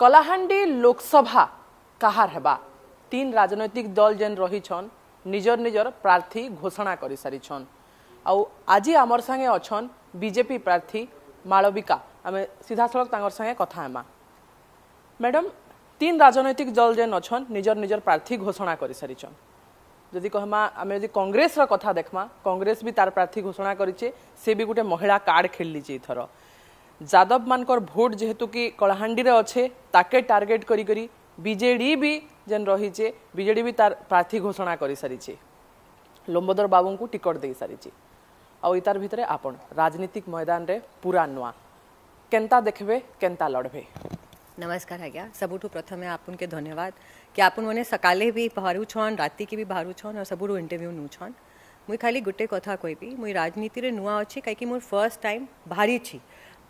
କଲାହାଣ୍ଡି ଲୋକସଭା କାହାର ହେବା ତିନ୍ ରାଜନୈତିକ ଦଲ ଯେନ୍ ରହିଛନ୍ ନିଜର ନିଜର ପ୍ରାର୍ଥୀ ଘୋଷଣା କରିସାରିଛନ୍ ଆଉ ଆଜି ଆମର ସାଙ୍ଗେ ଅଛନ୍ ବିଜେପି ପ୍ରାର୍ଥୀ ମାଳବିକା ଆମେ ସିଧାସଳଖ ତାଙ୍କର ସାଙ୍ଗେ କଥା ହେମା ମ୍ୟାଡ଼ାମ୍ ତିନ୍ ରାଜନୈତିକ ଦଲ ଯେନ୍ ଅଛନ୍ ନିଜର ନିଜର ପ୍ରାର୍ଥୀ ଘୋଷଣା କରିସାରିଛନ୍ ଯଦି କହମା ଆମେ ଯଦି କଂଗ୍ରେସର କଥା ଦେଖମା କଂଗ୍ରେସ ବି ତାର ପ୍ରାର୍ଥୀ ଘୋଷଣା କରିଛେ ସେ ବି ଗୋଟେ ମହିଳା କାର୍ଡ଼ ଖେଳିଛେ ଏଥର जादव मान भोट जेहेतु कि कलाहां अच्छे ताके टार्गेट करी भी जेन रही बीजेडी भी तार प्रार्थी घोषणा कर सारी लंबोदर बाबू को टिकट दे सारी आईतार भितर आप राजनीतिक मैदान में पूरा नुआ के देखे के लड़बे नमस्कार आज्ञा सब प्रथम आपके धन्यवाद कि आपन मैंने सकाले भी बाहर छन रात के भी बाहर छन और सब इंटरव्यू नौ छन मुई खाली गोटे कथा कहबी मुई राजनीति में नुआ अच्छे कहीं मोर फर्स्ट टाइम बाहरी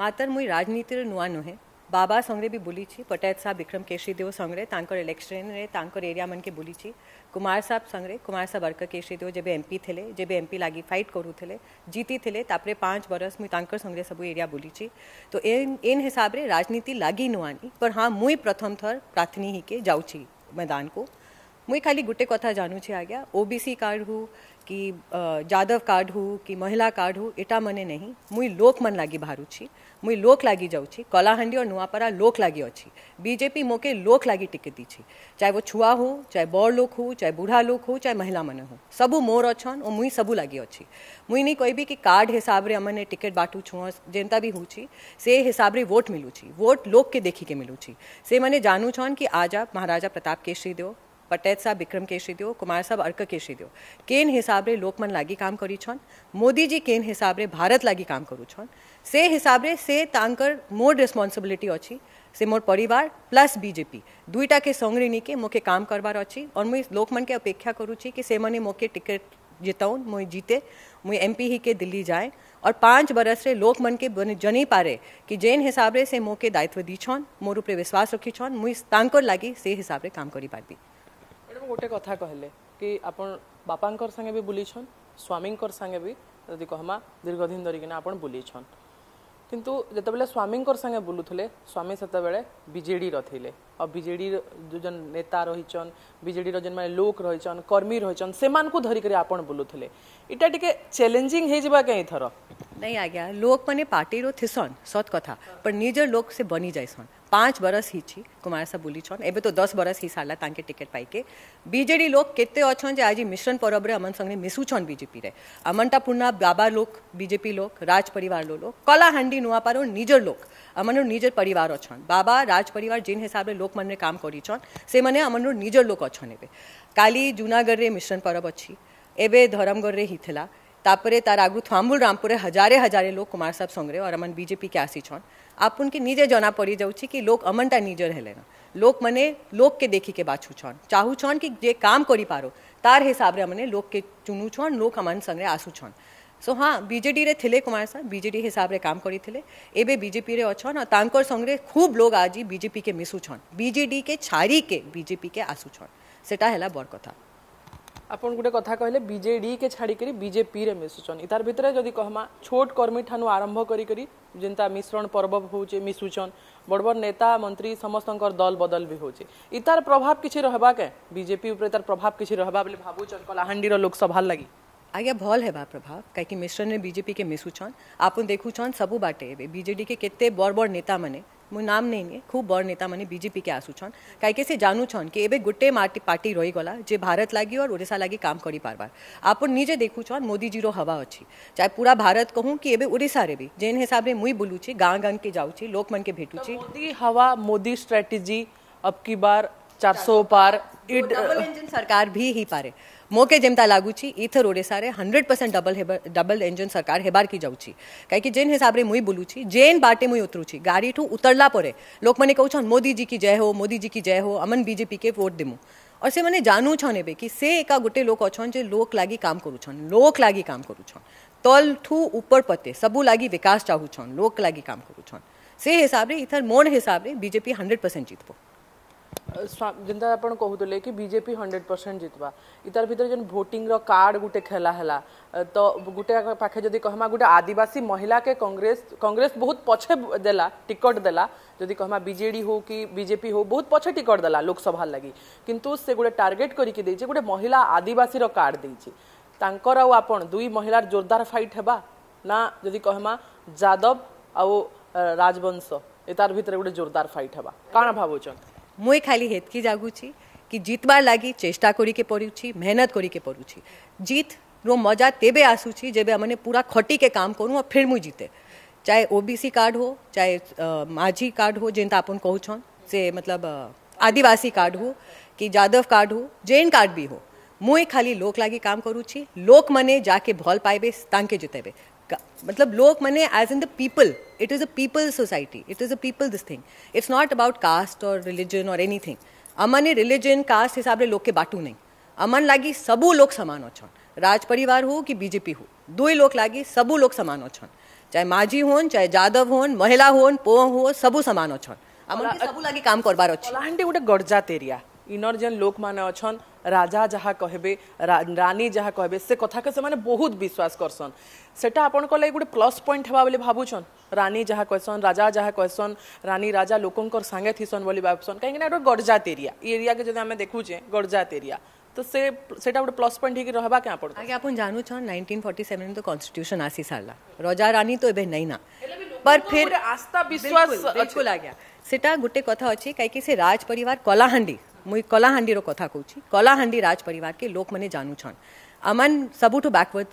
માતર મુઈ રાજનીતિર નુઆ નુહે બાબા સંગરે બી બોલીછી પટેલ સાહેબ વિક્રમ કેશરીદેવ સંગરે તાંકર ઇલેક્શનરે તાંકર એરિયા મનકે બોલીછી કુમાર સાહેબ સંગરે કુમાર સાહેબ અર્ક કેશરીદેવ જેબે એમપી થેલે જેબે એમપી લાગી ફાઇટ કરુથેલે જીતીથેલે તાપરે પાંચ બરસ મુઈ તાંકર સંગરે સબુ એરિયા બોલીછી તો એન એન હિસાબરે રાજનીતિ લાગી નુઆની પણ હા મુઈ પ્રથમ થર પ્રાર્થની હિકે જાઉં છી મેદાન કો मुझे खाली गुटे कथा जानू छे आ गया ओबीसी कार्ड हूँ कि जादव कार्ड हो कि महिला कार्ड हो एटा मने नहीं मुई लोक मन लगे बाहरुची मुई लोक लगी जाऊँगी कलाहां और नुआपरा लोक लगी अच्छी बीजेपी मोके लोक लगी टिकट दी चाहे वो छुआ हो चाहे बड़ लोक हो चाहे बूढ़ा लोक हो चाहे महिला मन हो सबू मोर अच्छन और मुई सबू लगे अच्छी मुई नहीं कहबी कि कार्ड हिसाब रे अमने टिकट बाटू छु जेनता भी हूँ से हिसाब रे वोट मिलू वोट लोक के देखी के मिलू से मैंने जानू छन कि आजा महाराजा प्रताप केसरी देव पटेत साहब विक्रम केसरी दियो कुमार साहब अर्क केसरी दियो केन हिसाब रे लोकमन लागी काम करी छन मोदी जी केन हिसाब रे भारत लागी काम करू छन से हिसाब रे से तांकर मोर रिस्पॉन्सिबिलिटी अछि से मोर परिवार प्लस बीजेपी दुईटा के संगरी के मोके काम करबार अछि और मुई लोकमन के अपेक्षा करू छी कि से मने मोके टिकट जिताऊन मुई जीते मुई एमपी ही के दिल्ली जाए और पाँच बरस रे लोक मन के जनी पा कि जेन हिसाब रे से मोके दायित्व दी छन मोर ऊपर विश्वास रखी छन मुई तांकर लागी से हिसाब रे काम करी पारती গোটে কথা কহিলে কি আপন বাপাঙ্কর সাঙ্গে বি বুলিছন স্বামীঙ্কর সাঙ্গে বি যদি কহমা দীর্ঘদিন ধরিকিনা আপন বুলিছন কিন্তু যেতবেলে স্বামীঙ্কর সাঙ্গে বুলুলে স্বামী সেতবে বিজেডির থিলে আর বিজেডির যেজন নেতা রহিছন বিজেডির যেন মানে লোক রহিছন কর্মী রহিছন সেমানকু ধরিকি আপন বুলুলে এটা টিকে চ্যালেঞ্জিং হয়ে যা কে এথর નહીં આગ્યા લોક મને પાટીરો થિસોન સોત કથા પણ નીજર લોક સે બની જઈસોન પાંચ બરસ હિચી કુમાર સાહેબ બોલી છોન એબે તો દસ બરસ હિ સાલા તાંકે ટિકિટ પાઈકે બીજેડી લોક કેતે અછોન જે આજી મિશ્રણ પરબરે અમન સંગને મિસુ છોન બીજેપી રે અમનટા પૂર્ણા બાબા લોક બીજેપી લોક રાજ પરિવાર લો લોક કલા હાંડી નુઆપારો નીજર લોક અમનનો નીજર પરિવાર અછોન બાબા રાજ પરિવાર જેન હિસાબે લોક મને કામ કરી છોન સે મને અમનનો નીજર લોક અછોન એબે કાલી જુનાગઢ રે મિશ્રણ પરબ અછી એબે ધરમગઢ રે હિથલા तापर तार आगू थांबुल रामपुरे हजारे हजारे लोग कुमार साहब सोंगरे और अमन बीजेपी के आसी छन आप उनके नीजे जना पड़ी जाऊ कि लोग अमनता नीजे रह लेना लोक मने लोक के देखी के बाछू छोड़ चाहू छोड़ कि जे काम करी पारो तार हिसाब रे मने लोक के चुनू छोड़ लोग अमन संगरे आसू छोड़ सो हाँ बीजेडी रे थिले कुमार साहब बीजेडी हिसाब रे काम करी थिले एबे बीजेपी रे अछन और तांकर संगरे खूब लोग आज बीजेपी के मिसू छन बीजेडी के छारी के बीजेपी के आसू छन सेटा हेला बड़ कथा আপন গোটে কথা কহিলে বিজেডি কে ছাড়িকি বিজেপি রে মিশুছন তার ভিতরে যদি কহমা ছোট কর্মী ঠানু আরম্ভ করি যেনতা মিশ্রণ পর্ব হচ্ছে মিশুছন বড় বড় নেতা মন্ত্রী সমস্তঙ্কর দল বদল বি হচ্ছে ই তার প্রভাব কিছু রহবা কে বিজেপি উপরে তার প্রভাব কিছু রহবা বলে ভাবুছন কলাহান্ডির লোকসভা লাগি ଆଜ୍ଞା ଭଲ୍ ହେବା ପ୍ରଭାବ କାହିଁକି ମିଶ୍ରଣରେ ବିଜେପିକେ ମିଶୁଛନ୍ ଆପଣ ଦେଖୁଛନ୍ ସବୁ ବାଟେ ଏବେ ବିଜେଡ଼ିକେ କେତେ ବଡ଼ ବଡ଼ ନେତାମାନେ ମୁଁ ନାମ ନେଇନି ଖୁବ୍ ବଡ଼ ନେତାମାନେ ବିଜେପି କେ ଆସୁଛନ୍ କାହିଁକି ସେ ଜାଣୁଛନ୍ କି ଏବେ ଗୋଟେ ପାର୍ଟି ରହିଗଲା ଯେ ଭାରତ ଲାଗି और ଓଡ଼ିଶା ଲାଗି କାମ କରିପାରବାର୍ ଆପଣ ନିଜେ ଦେଖୁଛନ୍ ମୋଦିଜୀର ହବା ଅଛି ଚାହେ ପୁରା ଭାରତ କହୁଁ କି ଏବେ ଓଡ଼ିଶାରେ ବି ଯେନ୍ ହିସାବରେ ମୁଇଁ ବୁଲୁଛି ଗାଁ ଗାଁକେ ଯାଉଛି ଲୋକମାନକେ ଭେଟୁଛି ମୋଦି ହବା ମୋଦି ଷ୍ଟ୍ରାଟେଜି ଅବକି ବାର୍ ଚାରିଶହ ପାର୍ ଇଟ୍ ସରକାର ବି ହେଇପାରେ मोके जमता लगुच इथर ओडार hundred percent double double engine सरकार हेबार की जाऊँ कहीं जेन हिसाब से मुई बुलू जेन बाटे मुई उतरु गाड़ी ठू उतरला पर लोक मैंने कहू मोदी जी की जय हो मोदी जी की जय हो अमन बीजेपी के वोट देमु और से मैंने जानू छन एवं कि से एक गोटे लोक अच्छा जो लोक लगे काम करुछन लोक लगे काम करुछन तल ठू ऊपर पते सबू लगी विकास चाहूछन लोक लगे काम करुछन से हिसाब से इथर मोर हिसाब से बीजेपी हंड्रेड परसेंट जितबो ଯେନ୍ତା ଆପଣ କହୁଥିଲେ କି ବିଜେପି ହଣ୍ଡ୍ରେଡ଼୍ ପରସେଣ୍ଟ ଜିତବା ଇତାର ଭିତରେ ଯେନ୍ ଭୋଟିଂର କାର୍ଡ଼ ଗୋଟେ ଖେଲା ହେଲା ତ ଗୋଟେ ପାଖେ ଯଦି କହମା ଗୋଟେ ଆଦିବାସୀ ମହିଳାକେ କଂଗ୍ରେସ କଂଗ୍ରେସ ବହୁତ ପଛେ ଦେଲା ଟିକଟ ଦେଲା ଯଦି କହମା ବିଜେଡ଼ି ହଉ କି ବିଜେପି ହଉ ବହୁତ ପଛେ ଟିକଟ ଦେଲା ଲୋକସଭା ଲାଗି କିନ୍ତୁ ସେ ଗୋଟେ ଟାର୍ଗେଟ୍ କରିକି ଦେଇଛି ଗୋଟେ ମହିଳା ଆଦିବାସୀର କାର୍ଡ଼ ଦେଇଛି ତାଙ୍କର ଆଉ ଆପଣ ଦୁଇ ମହିଳାର ଜୋରଦାର ଫାଇଟ୍ ହେବା ନା ଯଦି କହମା ଯାଦବ ଆଉ ରାଜବଂଶ ଏ ତାର ଭିତରେ ଗୋଟେ ଜୋରଦାର ଫାଇଟ୍ ହେବା କାଣା ଭାବୁଛନ୍ତି મુએ ખાલી હેતકી જાગું છી કે જીતવા લાગી ચેષ્ટા કરીકે પડ્યું છી મહેનત કરીકે પડ્યું છી જીત રો મજા તેબે આસુ છી જેબે અમને પૂરા ખોટી કે કામ કરું ફિર મું જીતે ચાહે ઓબીસી કાર્ડ હો ચાહે माझी કાર્ડ હો જેને આપણ કહું છો से मतलब आदिवासी कार्ड हो कि जादव कार्ड हो जैन कार्ड भी हो मुए खाली लोक लागी काम करू छी लोक मने जाके भोल पाएबे तांके जितेबे मतलब लोग मैंने as in the people it is a people society it is a people this thing it's not about caste और रिलीजन और एनी थिंग अमन ए रिलीजन कास्ट हिसाब से लोग के बाटू नहीं अमन लागी सबू लोग समान हो छन राज परिवार हो कि बीजेपी हो दो ही लोग लागी सबू लोग समान हो छन चाहे माझी होन चाहे जादव होन महिला होन पोह हो सबू समान हो छन अमन सबू लागी काम करबार हो छन गोटे गड़जात एरिया इनर जेन लोक मैंने राजा जहाँ कह रा, रानी जहाँ कह से कथा के से बहुत विश्वास करसन सेटा आपण गोटे प्लस पॉइंट हवा बोले भावुन रानी जहाँ कहसन राजा जहाँ कहसन रानी राजा लोक सागे थीसन भावसन कहीं गोटे गर्जात एरिया एरिया के देखुचे गडजात एरिया तो से सेटा गोटे प्लस पॉइंट होकर रहा क्या पड़ता है आपन जानु छन 1947 तो कॉन्स्टिट्यूशन आसी सारला राजा रानी तो एबे नहीं ना पर फिर आस्था विश्वास गोटे कथ अछि काई कि से राज ମୁଇଁ କଲାହାଣ୍ଡିର କଥା କହୁଛି କଲାହାଣ୍ଡି ରାଜ ପରିବାରକେ ଲୋକମାନେ ଜାଣୁଛନ୍ ଆମନ୍ ସବୁଠୁ ବ୍ୟାକୱାର୍ଡ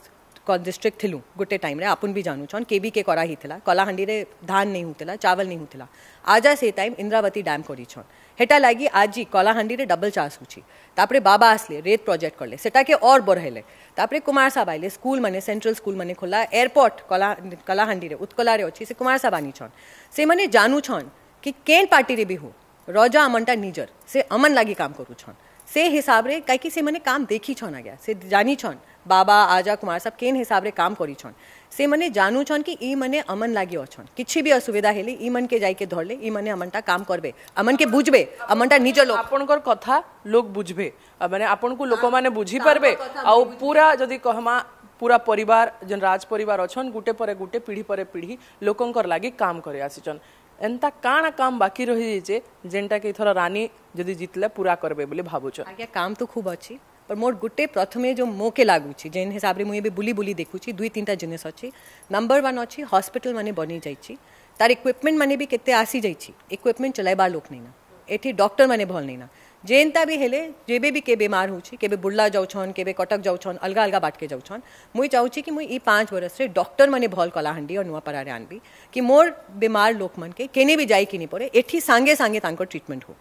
ଡିଷ୍ଟ୍ରିକ୍ଟ ଥିଲୁ ଗୋଟେ ଟାଇମ୍ରେ ଆପଣ ବି ଜାଣୁଛନ୍ କେବି କେ କରା ହେଇଥିଲା କଲାହାଣ୍ଡିରେ ଧାନ ନେଇ ହଉଥିଲା ଚାୱଲ ନେଇ ହଉଥିଲା ଆଜା ସେ ଟାଇମ୍ ଇନ୍ଦ୍ରାବତୀ ଡ୍ୟାମ୍ କରିଛନ୍ ହେଟା ଲାଗି ଆଜି କଲାହାଣ୍ଡିରେ ଡବଲ୍ ଚାର୍ଜ ହଉଛି ତାପରେ ବାବା ଆସିଲେ ରେତ୍ ପ୍ରୋଜେକ୍ଟ କଲେ ସେଟାକେ ଅର୍ ବଢ଼େଇଲେ ତାପରେ କୁମାର ସାହବ ଆଇଲେ ସ୍କୁଲ ମାନେ ସେଣ୍ଟ୍ରାଲ ସ୍କୁଲ ମାନେ ଖୋଲା ଏୟାରପୋର୍ଟ କଲା କଲାହାଣ୍ଡିରେ ଉତ୍କଲାରେ ଅଛି ସେ କୁମାର ସାହବ ଆନିଛନ୍ ସେମାନେ ଜାଣୁଛନ୍ କି କେନ୍ ପାର୍ଟିରେ ବି ହଉ अमन टा निजर से अमन लागी काम करूछन से हिसाब रे काकी से मैंने काम देखी छन आ गया से जानी छन बाबा आजा कुमार सब केन हिसाब रे काम करी छन से मैंने जानू छन कि ई मने अमन लागी अछन किछी भी असुविधा हेली ई मन के जाई के धरले ई मने अमनटा काम करबे अमन के बुझबे अमनटा निज लोग आपन कर कथा लोग बुझबे माने आपन को लोक माने बुझी परबे आ पूरा जदी कहमा पूरा परिवार जन राज परिवार अछन गुटे परे गुटे पीढ़ी परे पीढ़ी लोकंकर लागी काम करे आसी छन एंता ଏନ୍ତା କାଣା କାମ ବାକି ରହିଯାଇଛି ଯେନ୍ଟାକି ଏଥର ରାନୀ ଯଦି ଜିତିଲେ ପୁରା କରିବେ ବୋଲି ଭାବୁଛ ଆଜ୍ଞା काम तो खूब अछि पर मोर गुटे प्रथमे जो मोके लगुच जेन हिसाब रे मुए मुझे बुली बुली देखुची दुई तीनटा जिनेस अछि अच्छी नंबर वन अच्छी हस्पिटाल मैंने बनी जाइए तार इक्विपमेंट माने भी केते आसी जाइए इक्विपमेंट चलाइबा लोक नै ना ये डॉक्टर माने भल नै ना જેનતા भी હેલે જે બે બી કેબે માર હું છી કેબે બુડલા જાઉં अलग કેબે કટક जाऊन मुई અલગા અલગા બાટકે જાઉં છન મુઈ ચાહું છી કે મુઈ ઈ પાંચ વર્ષે ડૉક્ટર और नुआपरारे आनबी कि मोर बीमार लोक मन के केने भी जाई किनी पड़े एठी सांगे सांगे तांकर हो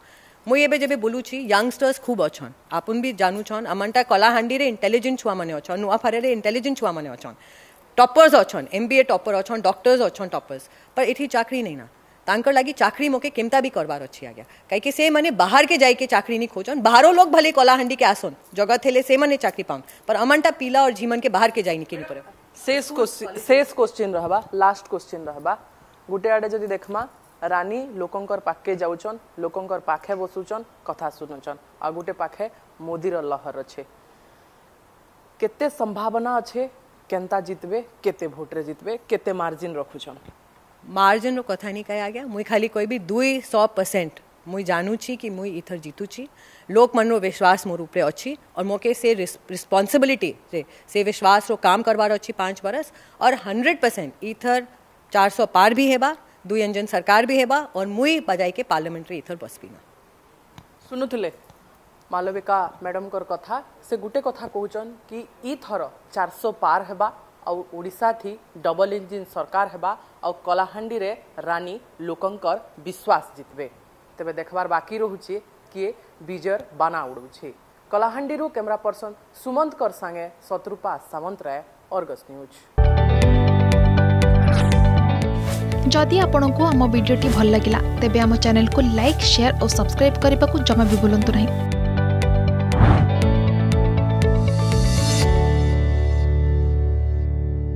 मुई एबे जेबे बोलू यंगस्टर्स खूब अछन आपन भी जानू छन अमनटा कलाहांडी रे इंटेलिजेंट छुआ मने अछन नुआफारे रे इंटेलिजेंट छुआ मने अछन टॉपर्स अछन एमबीए टॉपर अच्छा डॉक्टर्स अछन टॉपर्स पर एठी चाकरी नहीं ना તાંકર લાગી ચાકરી મોકે કેમતા બી કરવાર અછી આજ્ઞા કાંઈ કે સે મને બહાર કે જાય કે ચાકરીની ખોજન બહારો લોક ભલે કોલાહંડી કે આસોન જગત હેલે સે મને ચાકરી પાઉન પર અમંટા પીલા ઓર જીમન के बाहर के जाइनी के परे शेष क्वेश्चन शेष क्वेश्चन रहबा लास्ट क्वेश्चन रहबा गुटे आडे जदि देखमा রানী লোকঙ্কর পাখে যাওছন লোকঙ্কর পাখে বসুছন কথা শুনুছন আর গোটে পাখে মোদির লহর অছে কেতে সম্ভাবনা আছে কেনতা জিতবে কেতে ভোটরে জিতবে কেতে মার্জিন রাখুছন માર્જનનો કથાની કહી આગ્યા મુઈ ખાલી કોઈ બી દુઈ સો પરસેન્ટ મુઈ જાણું છી કે મુઈ ઇથર જીતું છી લોકમનનો વિશ્વાસ મોર ઉપરે અછી और મોકે સે રિસ્પોન્સિબિલિટી રે સે વિશ્વાસ રો કામ કરવાનો અછી પાંચ વર્ષ और हंड्रेड परसेंट इथर चार सौ पार भी हेबा दुई अंजन सरकार भी हेबा और मुई बजाई के पार्लियामेंट्री इथर बसबीना শুনুলে মালবিকা ম্যাডামকর কথা সে গোটে কথা কৌচন কি ইথর চারশো পার হবা थी डबल इंजिन सरकार होगा आ रानी लोकंर विश्वास जितबे तेज देखार बाकी रोचे किए विजय बाना उड़ू कलाहां कैमरा पर्सन सुमंत सांगे शत्रुपा सामंतराय अर्गस न्यूज जदि आपण को आम भिडी भल लगा तेब आम को लाइक सेयार और सब्सक्राइब करने को जमा भी बुलां नहीं